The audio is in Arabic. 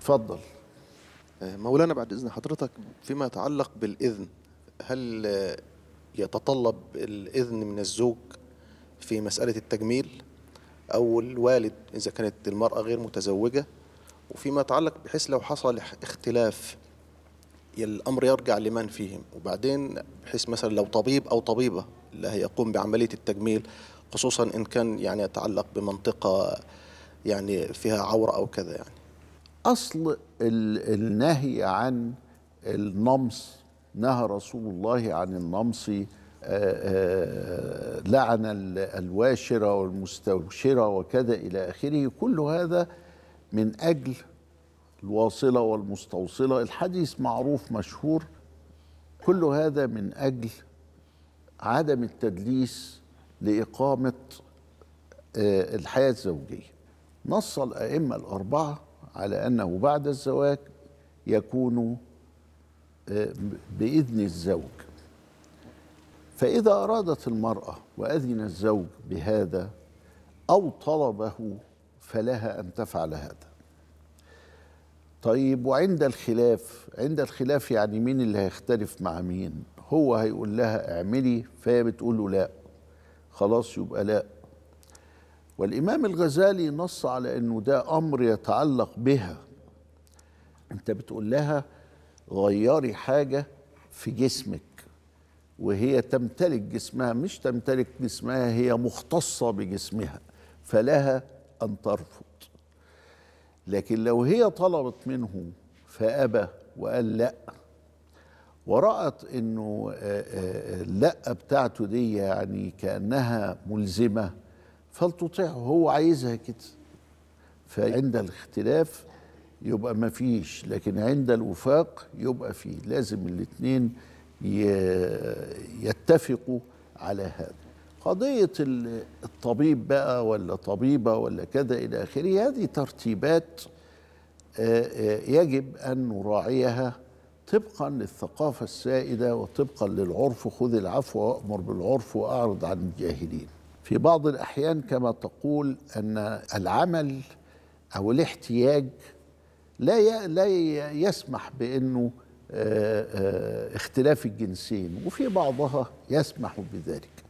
اتفضل آه، مولانا بعد اذن حضرتك فيما يتعلق بالاذن هل يتطلب الاذن من الزوج في مساله التجميل او الوالد اذا كانت المراه غير متزوجه وفيما يتعلق بحيث لو حصل اختلاف الامر يرجع لمن فيهم وبعدين بحيث مثلا لو طبيب او طبيبه اللي هيقوم بعمليه التجميل خصوصا ان كان يعني يتعلق بمنطقه يعني فيها عوره او كذا يعني اصل النهي عن النمص نهى رسول الله عن النمص آه، آه، لعن الواشره والمستوشره وكذا الى اخره كل هذا من اجل الواصله والمستوصله الحديث معروف مشهور كل هذا من اجل عدم التدليس لاقامه آه، الحياه الزوجيه نص الائمه الاربعه على أنه بعد الزواج يكون آه، بإذن الزوج فإذا أرادت المرأة وأذن الزوج بهذا أو طلبه فلها أن تفعل هذا طيب وعند الخلاف عند الخلاف يعني مين اللي هيختلف مع مين هو هيقول لها اعملي فهي بتقول له لا خلاص يبقى لا والإمام الغزالي نص على أنه ده أمر يتعلق بها أنت بتقول لها غيري حاجة في جسمك وهي تمتلك جسمها مش تمتلك جسمها هي مختصة بجسمها فلها أن ترفض لكن لو هي طلبت منه فأبى وقال لأ ورأت أنه آه، آه، آه، لأ بتاعته دي يعني كأنها ملزمة فلتطيعه هو عايزها كده فعند الاختلاف يبقى ما فيش لكن عند الوفاق يبقى فيه لازم الاثنين يتفقوا على هذا قضية الطبيب بقى ولا طبيبة ولا كذا إلى آخره هذه ترتيبات آه، آه، يجب أن نراعيها طبقا للثقافة السائدة وطبقا للعرف خذ العفو وأمر بالعرف وأعرض عن الجاهلين في بعض الأحيان كما تقول أن العمل أو الاحتياج لا لا يسمح بأنه اختلاف الجنسين وفي بعضها يسمح بذلك